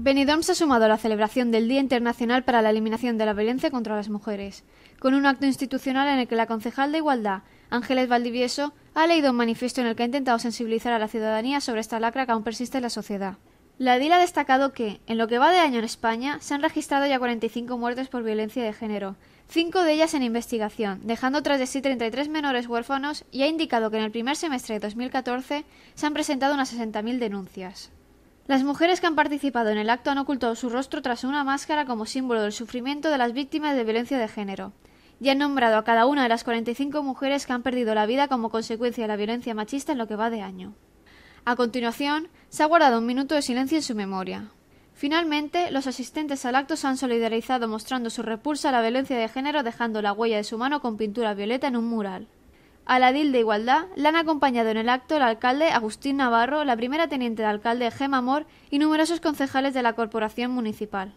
Benidorm se ha sumado a la celebración del Día Internacional para la Eliminación de la Violencia contra las Mujeres, con un acto institucional en el que la concejal de Igualdad, Ángeles Valdivieso, ha leído un manifiesto en el que ha intentado sensibilizar a la ciudadanía sobre esta lacra que aún persiste en la sociedad. La DIL ha destacado que, en lo que va de año en España, se han registrado ya 45 muertes por violencia de género, cinco de ellas en investigación, dejando tras de sí 33 menores huérfanos y ha indicado que en el primer semestre de 2014 se han presentado unas 60.000 denuncias. Las mujeres que han participado en el acto han ocultado su rostro tras una máscara como símbolo del sufrimiento de las víctimas de violencia de género y han nombrado a cada una de las 45 mujeres que han perdido la vida como consecuencia de la violencia machista en lo que va de año. A continuación, se ha guardado un minuto de silencio en su memoria. Finalmente, los asistentes al acto se han solidarizado mostrando su repulsa a la violencia de género dejando la huella de su mano con pintura violeta en un mural. A la DIL de Igualdad la han acompañado en el acto el alcalde Agustín Navarro, la primera teniente de alcalde Gema Mor y numerosos concejales de la corporación municipal.